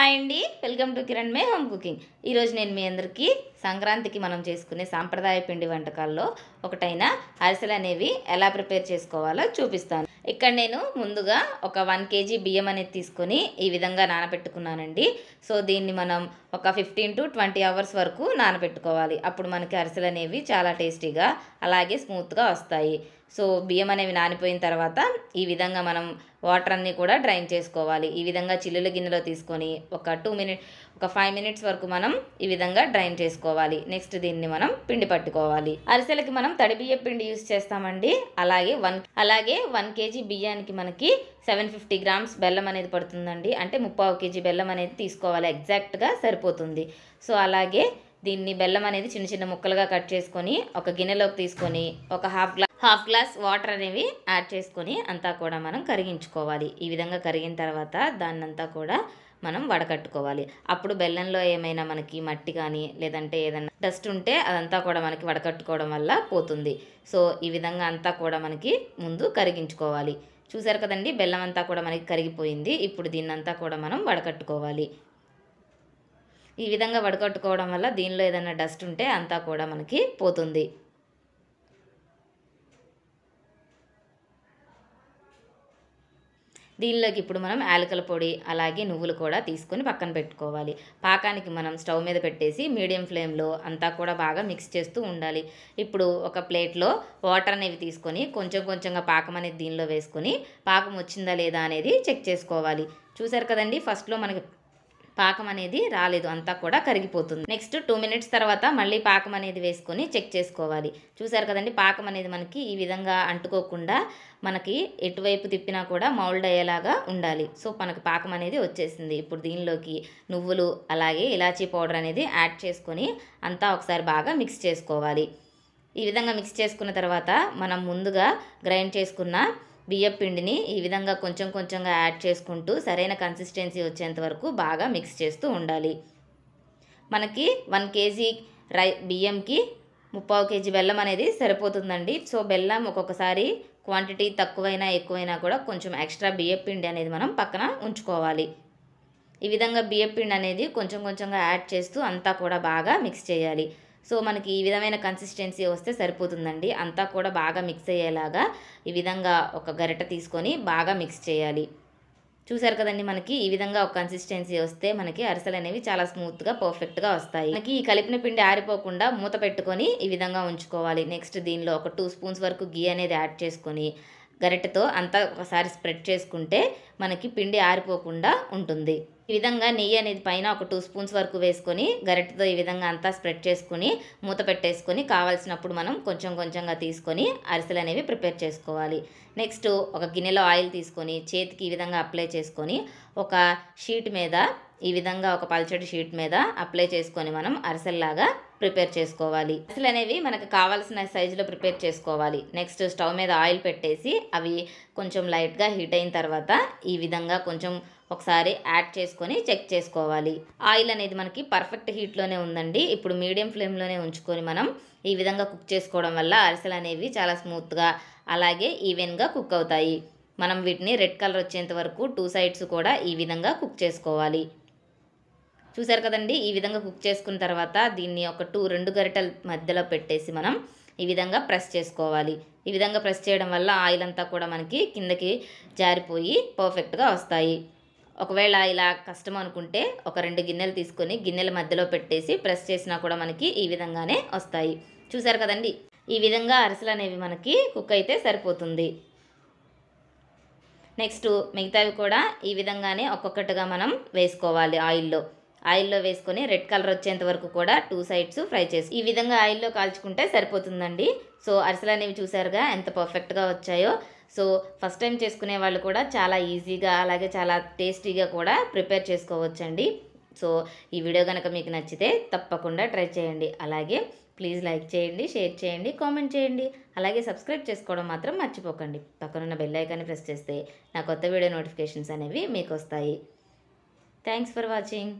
hi అండి welcome to Kiran may home cooking ఈరోజు నేను మీ అందరికీ సంక్రాంతికి మనం చేసుకునే సాంప్రదాయ పిండి వంటకాల్లో ఒకటైన అరిసెలు అనేవి ఎలా ప్రిపేర్ చేసుకోవాలో చూపిస్తాను ఇక్కడ నేను ముందుగా ఒక వన్ కేజీ బియ్యం అనేది తీసుకొని ఈ విధంగా నానబెట్టుకున్నానండి సో దీన్ని మనం ఒక ఫిఫ్టీన్ టు ట్వంటీ అవర్స్ వరకు నానబెట్టుకోవాలి అప్పుడు మనకి అరిసెలు అనేవి చాలా టేస్టీగా అలాగే స్మూత్గా వస్తాయి సో బియ్యం అనేవి నానిపోయిన తర్వాత ఈ విధంగా మనం వాటర్ అన్నీ కూడా డ్రైన్ చేసుకోవాలి ఈ విధంగా చిల్లుల గిన్నెలో తీసుకొని ఒక టూ మినిట్ ఒక ఫైవ్ మినిట్స్ వరకు మనం ఈ విధంగా డ్రైన్ చేసుకోవాలి నెక్స్ట్ దీన్ని మనం పిండి పట్టుకోవాలి అరిసెలకి మనం తడి బియ్యం పిండి యూస్ చేస్తామండి అలాగే వన్ అలాగే వన్ కేజీ బియ్యానికి మనకి సెవెన్ ఫిఫ్టీ గ్రామ్స్ బెల్లం అనేది పడుతుందండి అంటే ముప్పావు కేజీ బెల్లం అనేది తీసుకోవాలి ఎగ్జాక్ట్గా సరిపోతుంది సో అలాగే దీన్ని బెల్లం అనేది చిన్న చిన్న ముక్కలుగా కట్ చేసుకొని ఒక గిన్నెలోకి తీసుకొని ఒక half glass half glass water అనేవి యాడ్ చేసుకొని అంతా కూడా మనం కరిగించుకోవాలి ఈ విధంగా కరిగిన తర్వాత దాన్నంతా కూడా మనం వడకట్టుకోవాలి అప్పుడు బెల్లంలో ఏమైనా మనకి మట్టి కానీ లేదంటే ఏదైనా డస్ట్ ఉంటే అదంతా కూడా మనకి వడకట్టుకోవడం వల్ల పోతుంది సో ఈ విధంగా అంతా కూడా మనకి ముందు కరిగించుకోవాలి చూసారు కదండి బెల్లం అంతా కూడా మనకి కరిగిపోయింది ఇప్పుడు దీన్నంతా కూడా మనం వడకట్టుకోవాలి ఈ విధంగా వడకట్టుకోవడం వల్ల దీనిలో ఏదైనా డస్ట్ ఉంటే అంతా కూడా మనకి పోతుంది దీనిలోకి ఇప్పుడు మనం యాలకల పొడి అలాగే నువ్వులు కూడా తీసుకొని పక్కన పెట్టుకోవాలి పాకానికి మనం స్టవ్ మీద పెట్టేసి మీడియం ఫ్లేమ్లో అంతా కూడా బాగా మిక్స్ చేస్తూ ఉండాలి ఇప్పుడు ఒక ప్లేట్లో వాటర్ అనేవి తీసుకొని కొంచెం కొంచెంగా పాకం అనేది దీనిలో వేసుకొని పాకం వచ్చిందా లేదా అనేది చెక్ చేసుకోవాలి చూసారు కదండి ఫస్ట్లో మనకి పాకం అనేది రాలేదు అంతా కూడా కరిగిపోతుంది నెక్స్ట్ టూ మినిట్స్ తర్వాత మళ్ళీ పాకం అనేది వేసుకొని చెక్ చేసుకోవాలి చూసారు కదండి పాకం అనేది మనకి ఈ విధంగా అంటుకోకుండా మనకి ఎటువైపు తిప్పినా కూడా మౌల్డ్ అయ్యేలాగా ఉండాలి సో మనకు పాకం అనేది వచ్చేసింది ఇప్పుడు దీనిలోకి నువ్వులు అలాగే ఇలాచీ పౌడర్ అనేది యాడ్ చేసుకొని అంతా ఒకసారి బాగా మిక్స్ చేసుకోవాలి ఈ విధంగా మిక్స్ చేసుకున్న తర్వాత మనం ముందుగా గ్రైండ్ చేసుకున్న బియ్యం పిండిని ఈ విధంగా కొంచెం కొంచెంగా యాడ్ చేసుకుంటూ సరైన కన్సిస్టెన్సీ వచ్చేంత వరకు బాగా మిక్స్ చేస్తూ ఉండాలి మనకి వన్ కేజీ రై బియ్యంకి ముప్పావు కేజీ బెల్లం అనేది సరిపోతుందండి సో బెల్లం ఒక్కొక్కసారి క్వాంటిటీ తక్కువైనా ఎక్కువైనా కూడా కొంచెం ఎక్స్ట్రా బియ్యం పిండి అనేది మనం పక్కన ఉంచుకోవాలి ఈ విధంగా బియ్యం పిండి అనేది కొంచెం కొంచెంగా యాడ్ చేస్తూ అంతా కూడా బాగా మిక్స్ చేయాలి సో మనకి ఈ విధమైన కన్సిస్టెన్సీ వస్తే సరిపోతుందండి అంతా కూడా బాగా మిక్స్ అయ్యేలాగా ఈ విధంగా ఒక గరిట తీసుకొని బాగా మిక్స్ చేయాలి చూసారు కదండి మనకి ఈ విధంగా ఒక కన్సిస్టెన్సీ వస్తే మనకి అరిసెలు అనేవి చాలా స్మూత్గా పర్ఫెక్ట్గా వస్తాయి మనకి ఈ కలిపిన పిండి ఆరిపోకుండా మూత పెట్టుకొని ఈ విధంగా ఉంచుకోవాలి నెక్స్ట్ దీనిలో ఒక టూ స్పూన్స్ వరకు గీ అనేది యాడ్ చేసుకొని గరిటతో అంతా ఒకసారి స్ప్రెడ్ చేసుకుంటే మనకి పిండి ఆరిపోకుండా ఉంటుంది ఈ విధంగా నెయ్యి అనేది పైన ఒక టూ స్పూన్స్ వరకు వేసుకొని గరిటతో ఈ విధంగా అంతా స్ప్రెడ్ చేసుకుని మూత పెట్టేసుకొని కావాల్సినప్పుడు మనం కొంచెం కొంచెంగా తీసుకొని అరిసెలు అనేవి ప్రిపేర్ చేసుకోవాలి నెక్స్ట్ ఒక గిన్నెలో ఆయిల్ తీసుకొని చేతికి ఈ విధంగా అప్లై చేసుకొని ఒక షీట్ మీద ఈ విధంగా ఒక పల్చటి షీట్ మీద అప్లై చేసుకొని మనం అరిసెల్లాగా ప్రిపేర్ చేసుకోవాలి అరిసెలు అనేవి మనకు కావాల్సిన సైజులో ప్రిపేర్ చేసుకోవాలి నెక్స్ట్ స్టవ్ మీద ఆయిల్ పెట్టేసి అవి కొంచెం లైట్గా హీట్ అయిన తర్వాత ఈ విధంగా కొంచెం ఒకసారి యాడ్ చేసుకొని చెక్ చేసుకోవాలి ఆయిల్ అనేది మనకి పర్ఫెక్ట్ హీట్లోనే ఉందండి ఇప్పుడు మీడియం ఫ్లేమ్లోనే ఉంచుకొని మనం ఈ విధంగా కుక్ చేసుకోవడం వల్ల అరిసెలు అనేవి చాలా స్మూత్గా అలాగే ఈవెన్గా కుక్ అవుతాయి మనం వీటిని రెడ్ కలర్ వచ్చేంత వరకు టూ సైడ్స్ కూడా ఈ విధంగా కుక్ చేసుకోవాలి చూసారు కదండి ఈ విధంగా కుక్ చేసుకున్న తర్వాత దీన్ని ఒక టూ రెండు గరిటల మధ్యలో పెట్టేసి మనం ఈ విధంగా ప్రెస్ చేసుకోవాలి ఈ విధంగా ప్రెస్ చేయడం వల్ల ఆయిల్ అంతా కూడా మనకి కిందకి జారిపోయి పర్ఫెక్ట్గా వస్తాయి ఒకవేళ ఇలా కష్టం అనుకుంటే ఒక రెండు గిన్నెలు తీసుకొని గిన్నెల మధ్యలో పెట్టేసి ప్రెస్ చేసినా కూడా మనకి ఈ విధంగానే వస్తాయి చూసారు కదండి ఈ విధంగా అరిసెలు అనేవి మనకి కుక్ అయితే సరిపోతుంది నెక్స్ట్ మిగతావి కూడా ఈ విధంగానే ఒక్కొక్కటిగా మనం వేసుకోవాలి ఆయిల్లో ఆయిల్లో వేసుకొని రెడ్ కలర్ వచ్చేంత వరకు కూడా టూ సైడ్స్ ఫ్రై చేసి ఈ విధంగా ఆయిల్లో కాల్చుకుంటే సరిపోతుందండి సో అరిసెలు అనేవి చూసారుగా ఎంత పర్ఫెక్ట్గా వచ్చాయో సో ఫస్ట్ టైం చేసుకునే వాళ్ళు కూడా చాలా ఈజీగా అలాగే చాలా టేస్టీగా కూడా ప్రిపేర్ చేసుకోవచ్చండి సో ఈ వీడియో కనుక మీకు నచ్చితే తప్పకుండా ట్రై చేయండి అలాగే ప్లీజ్ లైక్ చేయండి షేర్ చేయండి కామెంట్ చేయండి అలాగే సబ్స్క్రైబ్ చేసుకోవడం మాత్రం మర్చిపోకండి పక్కనున్న బెల్లైకాన్ని ప్రెస్ చేస్తే నా కొత్త వీడియో నోటిఫికేషన్స్ అనేవి మీకు వస్తాయి థ్యాంక్స్ ఫర్ వాచింగ్